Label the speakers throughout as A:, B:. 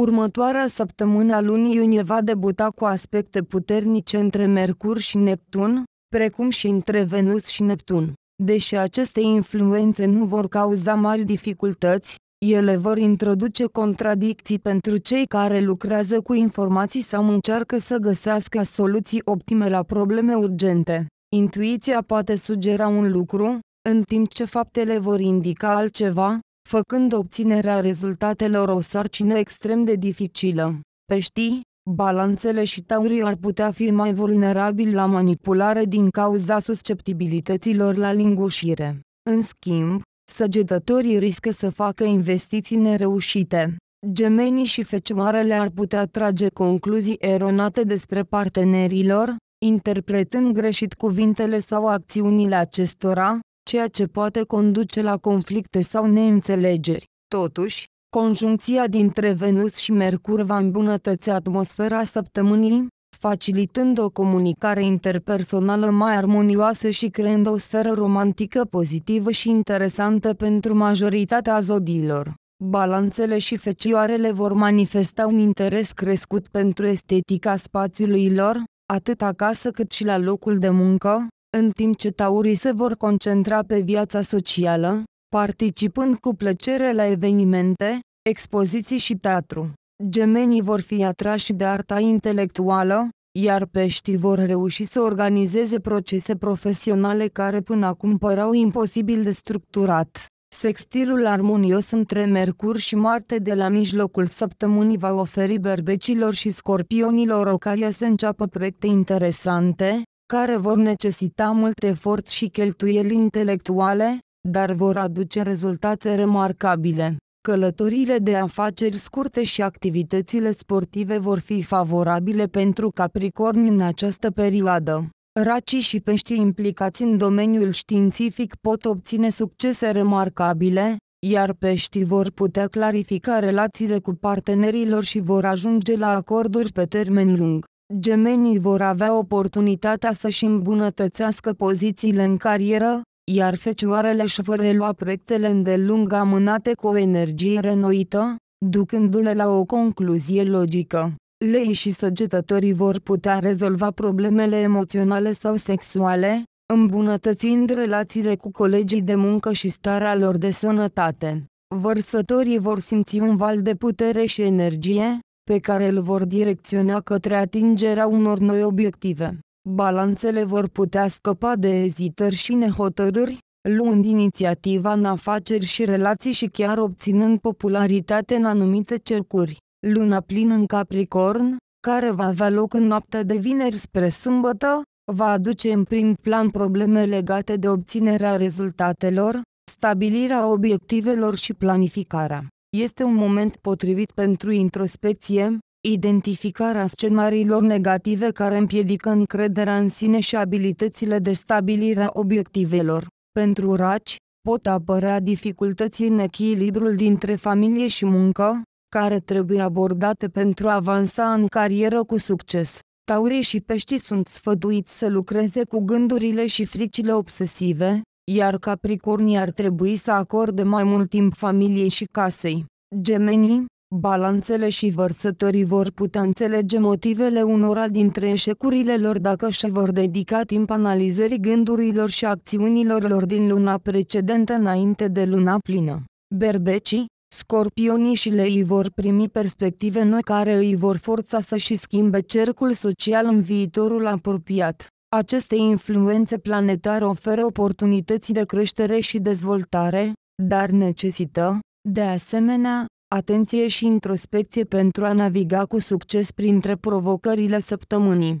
A: Următoarea săptămână a lunii iunie va debuta cu aspecte puternice între Mercur și Neptun, precum și între Venus și Neptun. Deși aceste influențe nu vor cauza mari dificultăți, ele vor introduce contradicții pentru cei care lucrează cu informații sau încearcă să găsească soluții optime la probleme urgente. Intuiția poate sugera un lucru, în timp ce faptele vor indica altceva, făcând obținerea rezultatelor o sarcină extrem de dificilă. Peștii, balanțele și taurii ar putea fi mai vulnerabili la manipulare din cauza susceptibilităților la lingușire. În schimb, săgetătorii riscă să facă investiții nereușite. Gemenii și fecioarele ar putea trage concluzii eronate despre partenerilor, interpretând greșit cuvintele sau acțiunile acestora, ceea ce poate conduce la conflicte sau neînțelegeri. Totuși, conjuncția dintre Venus și Mercur va îmbunătăți atmosfera săptămânii, facilitând o comunicare interpersonală mai armonioasă și creând o sferă romantică pozitivă și interesantă pentru majoritatea zodiilor. Balanțele și fecioarele vor manifesta un interes crescut pentru estetica spațiului lor, atât acasă cât și la locul de muncă, în timp ce taurii se vor concentra pe viața socială, participând cu plăcere la evenimente, expoziții și teatru. Gemenii vor fi atrași de arta intelectuală, iar peștii vor reuși să organizeze procese profesionale care până acum păreau imposibil de structurat. Sextilul armonios între Mercur și Marte de la mijlocul săptămânii va oferi berbecilor și scorpionilor ocazia să înceapă proiecte interesante, care vor necesita mult efort și cheltuieli intelectuale, dar vor aduce rezultate remarcabile. Călătorile de afaceri scurte și activitățile sportive vor fi favorabile pentru Capricorn în această perioadă. Racii și peștii implicați în domeniul științific pot obține succese remarcabile, iar peștii vor putea clarifica relațiile cu partenerilor și vor ajunge la acorduri pe termen lung gemenii vor avea oportunitatea să-și îmbunătățească pozițiile în carieră, iar fecioarele își vor relua proiectele îndelung amânate cu o energie renoită, ducându-le la o concluzie logică. Lei și săgetătorii vor putea rezolva problemele emoționale sau sexuale, îmbunătățind relațiile cu colegii de muncă și starea lor de sănătate. Vărsătorii vor simți un val de putere și energie, pe care îl vor direcționa către atingerea unor noi obiective. Balanțele vor putea scăpa de ezitări și nehotărâri, luând inițiativa în afaceri și relații și chiar obținând popularitate în anumite cercuri. Luna plină în Capricorn, care va avea loc în noaptea de vineri spre sâmbătă, va aduce în prim plan probleme legate de obținerea rezultatelor, stabilirea obiectivelor și planificarea. Este un moment potrivit pentru introspecție, identificarea scenariilor negative care împiedică încrederea în sine și abilitățile de stabilire a obiectivelor. Pentru raci, pot apărea dificultăți în echilibrul dintre familie și muncă, care trebuie abordate pentru a avansa în carieră cu succes. Taurii și peștii sunt sfăduiți să lucreze cu gândurile și fricile obsesive, iar Capricornii ar trebui să acorde mai mult timp familiei și casei. Gemenii, balanțele și vărsătorii vor putea înțelege motivele unora dintre eșecurile lor dacă și vor dedica timp analizării gândurilor și acțiunilor lor din luna precedentă înainte de luna plină. Berbecii, Scorpionii și leii vor primi perspective noi care îi vor forța să-și schimbe cercul social în viitorul apropiat. Aceste influențe planetare oferă oportunități de creștere și dezvoltare, dar necesită, de asemenea, atenție și introspecție pentru a naviga cu succes printre provocările săptămânii.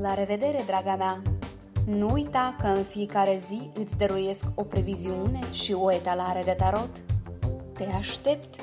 A: La revedere, draga mea! Nu uita că în fiecare zi îți dăruiesc o previziune și o etalare de tarot. Te aștept!